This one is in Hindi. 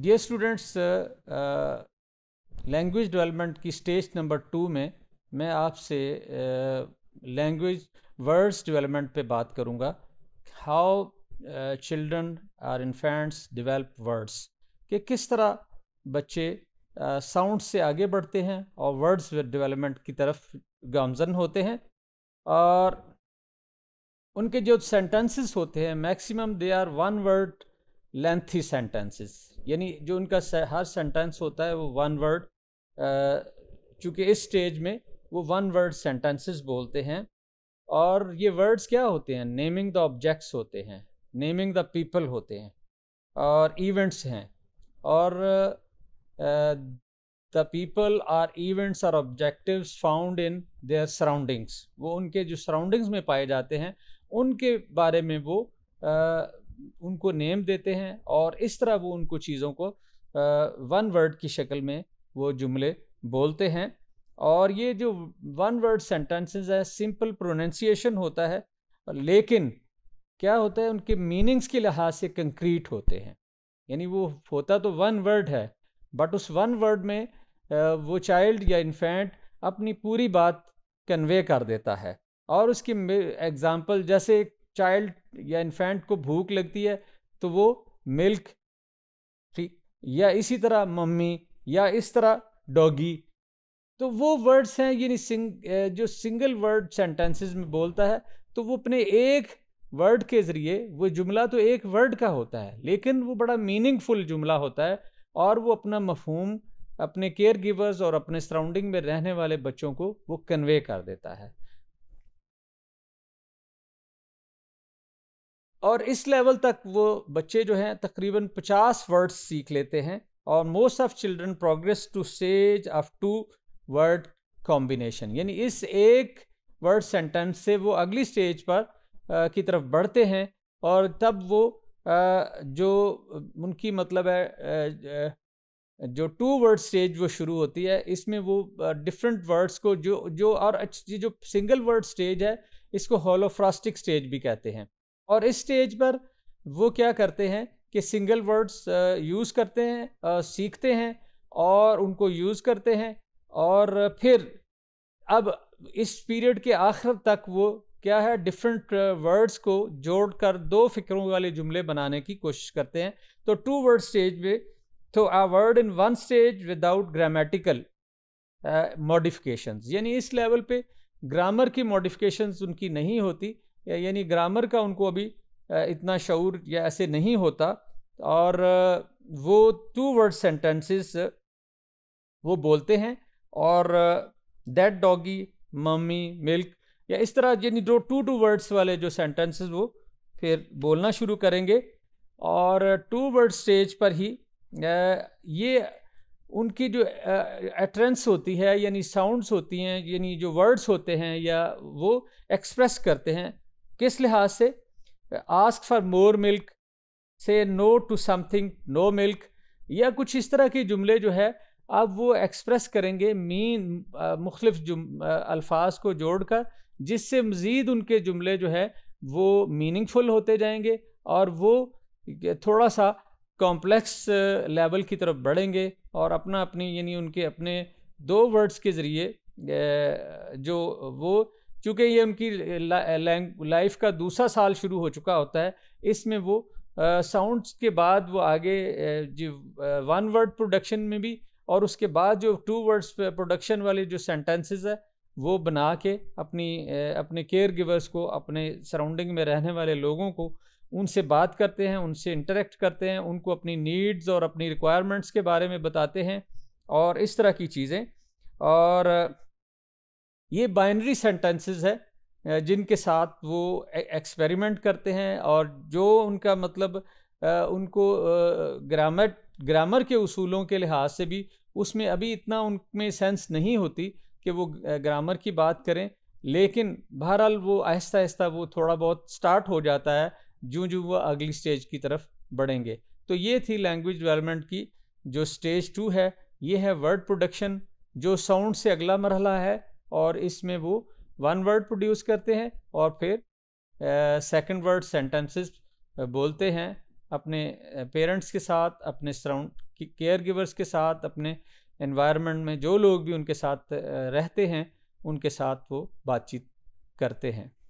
डियर स्टूडेंट्स लैंग्वेज डेवलपमेंट की स्टेज नंबर टू में मैं आपसे लैंग्वेज वर्ड्स डेवलपमेंट पे बात करूँगा how children are infants develop words कि किस तरह बच्चे साउंड uh, से आगे बढ़ते हैं और वर्ड्स डेवलपमेंट की तरफ गामजन होते हैं और उनके जो सेंटेंसेस होते हैं maximum they are one word lengthy sentences यानी जो उनका हर सेंटेंस होता है वो वन वर्ड चूँकि इस स्टेज में वो वन वर्ड सेंटेंसेस बोलते हैं और ये वर्ड्स क्या होते हैं नेमिंग द ऑब्जेक्ट्स होते हैं नेमिंग द पीपल होते हैं और इवेंट्स हैं और the people are events are objectives found in their surroundings वो उनके जो सराउंडिंग्स में पाए जाते हैं उनके बारे में वो uh, उनको नेम देते हैं और इस तरह वो उनको चीज़ों को वन वर्ड की शक्ल में वो जुमले बोलते हैं और ये जो वन वर्ड सेंटेंसेस है सिंपल प्रोनंसिएशन होता है लेकिन क्या होता है उनके मीनिंग्स के लिहाज से कंक्रीट होते हैं यानी वो होता तो वन वर्ड है बट उस वन वर्ड में वो चाइल्ड या इन्फेंट अपनी पूरी बात कन्वे कर देता है और उसकी एग्ज़ाम्पल जैसे चाइल्ड या इन्फेंट को भूख लगती है तो वो मिल्क ठीक या इसी तरह मम्मी या इस तरह डॉगी तो वो वर्ड्स हैं यानी सिंग जो सिंगल वर्ड सेंटेंसेस में बोलता है तो वो अपने एक वर्ड के ज़रिए वो जुमला तो एक वर्ड का होता है लेकिन वो बड़ा मीनिंगफुल जुमला होता है और वो अपना मफहम अपने केयर गिवर्स और अपने सराउंडिंग में रहने वाले बच्चों को वो कन्वे कर देता है और इस लेवल तक वो बच्चे जो हैं तकरीबन 50 वर्ड्स सीख लेते हैं और most of children progress to सेज ऑफ टू वर्ड कॉम्बिनेशन यानी इस एक वर्ड सेंटेंस से वो अगली स्टेज पर आ, की तरफ बढ़ते हैं और तब वो आ, जो उनकी मतलब है जो टू वर्ड स्टेज वो शुरू होती है इसमें वो डिफरेंट वर्ड्स को जो जो और अच्छी जो सिंगल वर्ड स्टेज है इसको होलोफ्रास्टिक स्टेज भी कहते हैं और इस स्टेज पर वो क्या करते हैं कि सिंगल वर्ड्स यूज़ करते हैं सीखते हैं और उनको यूज़ करते हैं और फिर अब इस पीरियड के आखिर तक वो क्या है डिफरेंट वर्ड्स को जोड़कर दो फिक्रों वाले जुमले बनाने की कोशिश करते हैं तो टू वर्ड स्टेज में तो a word in one stage without grammatical modifications यानी इस लेवल पे ग्रामर की मॉडिफिकेशंस उनकी नहीं होती यानी ग्रामर का उनको अभी इतना शूर या ऐसे नहीं होता और वो टू वर्ड सेंटेंसेस वो बोलते हैं और दैट डॉगी मम्मी मिल्क या इस तरह यानी जो टू टू वर्ड्स वाले जो सेंटेंसेस वो फिर बोलना शुरू करेंगे और टू वर्ड स्टेज पर ही ये उनकी जो एट्रेंस होती है यानी साउंड्स होती हैं यानी जो वर्ड्स होते हैं या वो एक्सप्रेस करते हैं किस लिहाज से ask for more milk say no to something no milk या कुछ इस तरह के जुमले जो है अब वो एक्सप्रेस करेंगे मीन मुख्तफ अल्फाज को जोड़ कर जिससे मज़ीद उनके जुमले जो है वो मीनिंगफुल होते जाएंगे और वो थोड़ा सा कॉम्प्लेक्स लेवल की तरफ बढ़ेंगे और अपना अपनी यानी उनके अपने दो वर्ड्स के ज़रिए जो वो क्योंकि ये उनकी लाइफ का दूसरा साल शुरू हो चुका होता है इसमें वो साउंड्स के बाद वो आगे जो वन वर्ड प्रोडक्शन में भी और उसके बाद जो टू वर्ड्स प्रोडक्शन वाले जो सेंटेंसेस है वो बना के अपनी अपने केयर गिवर्स को अपने सराउंडिंग में रहने वाले लोगों को उनसे बात करते हैं उनसे इंटरेक्ट करते हैं उनको अपनी नीड्स और अपनी रिक्वायरमेंट्स के बारे में बताते हैं और इस तरह की चीज़ें और ये बाइनरी सेंटेंसेस है जिनके साथ वो एक्सपेरिमेंट करते हैं और जो उनका मतलब उनको ग्रामर ग्रामर के उसूलों के लिहाज से भी उसमें अभी इतना उनमें सेंस नहीं होती कि वो ग्रामर की बात करें लेकिन बहरहाल वो आहिस्ता आहिस्ता वो थोड़ा बहुत स्टार्ट हो जाता है जूँ जो वो अगली स्टेज की तरफ बढ़ेंगे तो ये थी लैंग्वेज डेवलपमेंट की जो स्टेज टू है ये है वर्ड प्रोडक्शन जो साउंड से अगला मरहला है और इसमें वो वन वर्ड प्रोड्यूस करते हैं और फिर सेकंड वर्ड सेंटेंसेस बोलते हैं अपने पेरेंट्स के साथ अपने सराउंड केयर गिवर्स के साथ अपने एनवायरनमेंट में जो लोग भी उनके साथ रहते हैं उनके साथ वो बातचीत करते हैं